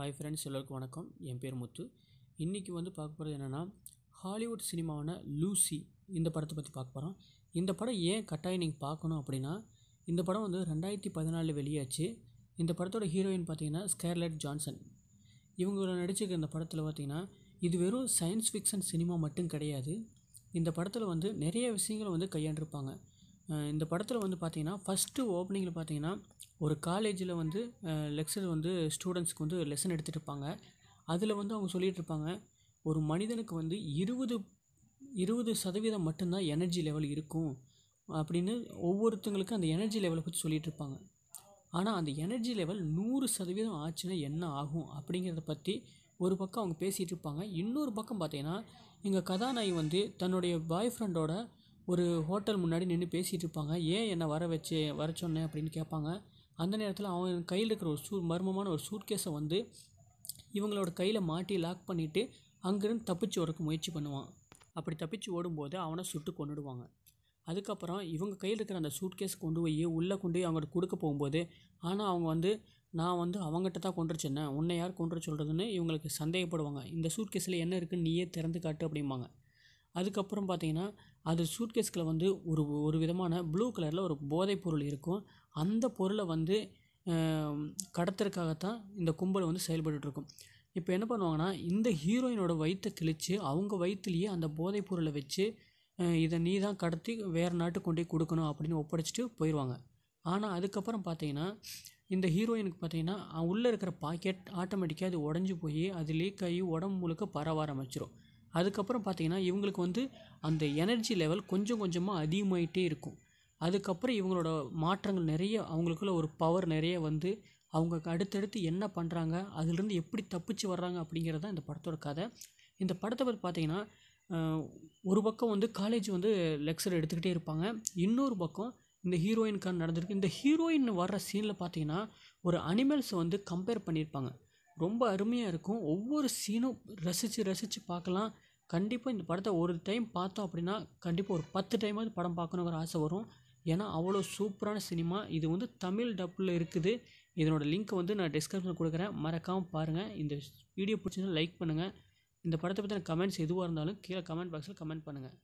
hi friends எல்லோருக்கும் வணக்கம் என் பேர் முத்து இன்றைக்கி வந்து பார்க்க போகிறது என்னென்னா ஹாலிவுட் சினிமாவான லூசி இந்த படத்தை பற்றி பார்க்க போகிறோம் இந்த படம் ஏன் கட்டாயம் நீங்கள் பார்க்கணும் அப்படின்னா இந்த படம் வந்து ரெண்டாயிரத்தி பதினாலில் வெளியாச்சு இந்த படத்தோட ஹீரோயின் பார்த்திங்கன்னா ஸ்கேர்லட் ஜான்சன் இவங்க நடிச்சிருக்க இந்த படத்தில் பார்த்திங்கன்னா இது வெறும் சயின்ஸ் ஃபிக்ஷன் சினிமா மட்டும் கிடையாது இந்த படத்தில் வந்து நிறைய விஷயங்களை வந்து கையாண்டிருப்பாங்க இந்த படத்தில் வந்து பார்த்தீங்கன்னா ஃபஸ்ட்டு ஓப்பனிங்கில் பார்த்தீங்கன்னா ஒரு காலேஜில் வந்து லெக்சர் வந்து ஸ்டூடெண்ட்ஸ்க்கு வந்து லெசன் எடுத்துகிட்டு இருப்பாங்க அதில் வந்து அவங்க சொல்லிகிட்டு இருப்பாங்க ஒரு மனிதனுக்கு வந்து இருபது இருபது சதவீதம் மட்டும்தான் எனர்ஜி லெவல் இருக்கும் அப்படின்னு ஒவ்வொருத்தங்களுக்கும் அந்த எனர்ஜி லெவலை பற்றி சொல்லிகிட்டு இருப்பாங்க ஆனால் அந்த எனர்ஜி லெவல் நூறு சதவீதம் ஆச்சுன்னா என்ன ஆகும் அப்படிங்கிறத பற்றி ஒரு பக்கம் அவங்க பேசிகிட்டு இருப்பாங்க இன்னொரு பக்கம் பார்த்தீங்கன்னா எங்கள் கதாநாயகி வந்து தன்னுடைய பாய் ஃப்ரெண்டோட ஒரு ஹோட்டல் முன்னாடி நின்று பேசிகிட்டு இருப்பாங்க ஏன் என்னை வர வச்சு வர சொன்னேன் அப்படின்னு கேட்பாங்க அந்த நேரத்தில் அவன் கையில் இருக்கிற ஒரு சூ மர்மமான ஒரு சூட்கேஸை வந்து இவங்களோட கையில் மாட்டி லாக் பண்ணிவிட்டு அங்கேருந்து தப்பிச்சு ஓடக்கு முயற்சி பண்ணுவான் அப்படி தப்பிச்சு ஓடும்போது அவனை சுட்டு கொண்டுடுவாங்க அதுக்கப்புறம் இவங்க கையில் இருக்கிற அந்த சூட்கேஸ் கொண்டு போய் உள்ளே கொண்டு போய் அவங்கள்ட்ட கொடுக்க போகும்போது ஆனால் அவங்க வந்து நான் வந்து அவங்ககிட்ட தான் கொண்டு வச்சுருந்தேன் உன்னை யார் கொண்டு சொல்கிறதுன்னு இவங்களுக்கு சந்தேகப்படுவாங்க இந்த சூட்கேஸில் என்ன இருக்குன்னு நீயே திறந்து காட்டு அப்படிம்பாங்க அதுக்கப்புறம் பார்த்தீங்கன்னா அது சூட்கேஸ்கில் வந்து ஒரு ஒரு விதமான ப்ளூ கலரில் ஒரு பொருள் இருக்கும் அந்த பொருளை வந்து கடத்துறதுக்காகத்தான் இந்த கும்பல் வந்து செயல்பட்டுருக்கும் இப்போ என்ன பண்ணுவாங்கன்னா இந்த ஹீரோயினோட வயிற்றை கிழித்து அவங்க வயிற்றுலேயே அந்த போதைப்பொருளை வச்சு இதை நீ தான் கடத்தி வேறு நாட்டுக்கு கொண்டு போய் கொடுக்கணும் அப்படின்னு ஒப்படைச்சிட்டு போயிடுவாங்க ஆனால் அதுக்கப்புறம் பார்த்தீங்கன்னா இந்த ஹீரோயினுக்கு பார்த்தீங்கன்னா உள்ளே இருக்கிற பாக்கெட் ஆட்டோமேட்டிக்காக அது உடஞ்சி போய் அது லீக் ஆகி உடம்பு முழுக்க பரவ ஆரம்பிச்சிடும் அதுக்கப்புறம் பார்த்திங்கன்னா இவங்களுக்கு வந்து அந்த எனர்ஜி லெவல் கொஞ்சம் கொஞ்சமாக அதிகமாகிட்டே இருக்கும் அதுக்கப்புறம் இவங்களோட மாற்றங்கள் நிறைய அவங்களுக்குள்ள ஒரு பவர் நிறைய வந்து அவங்க அடுத்தடுத்து என்ன பண்ணுறாங்க அதுலேருந்து எப்படி தப்பிச்சு வர்றாங்க அப்படிங்கிறது தான் இந்த படத்தோட கதை இந்த படத்தை பற்றி பார்த்திங்கன்னா ஒரு பக்கம் வந்து காலேஜ் வந்து லெக்சர் எடுத்துக்கிட்டே இருப்பாங்க இன்னொரு பக்கம் இந்த ஹீரோயின்கான நடந்திருக்கு இந்த ஹீரோயின் வர்ற சீனில் பார்த்திங்கன்னா ஒரு அனிமல்ஸ் வந்து கம்பேர் பண்ணியிருப்பாங்க ரொம்ப அருமையாக இருக்கும் ஒவ்வொரு சீனும் ரசித்து ரசித்து பார்க்கலாம் கண்டிப்பாக இந்த படத்தை ஒரு டைம் பார்த்தோம் அப்படின்னா கண்டிப்பாக ஒரு பத்து டைமாவது படம் பார்க்கணுங்கிற ஆசை வரும் ஏன்னா அவ்வளோ சூப்பரான சினிமா இது வந்து தமிழ் டப்பில் இருக்குது இதனோட லிங்க் வந்து நான் டிஸ்கிரிப்ஷனில் கொடுக்குறேன் மறக்காமல் பாருங்கள் இந்த வீடியோ பிடிச்சிருந்தா லைக் பண்ணுங்கள் இந்த படத்தை பற்றின கமெண்ட்ஸ் எதுவாக இருந்தாலும் கீழே கமெண்ட் பாக்ஸில் கமெண்ட் பண்ணுங்கள்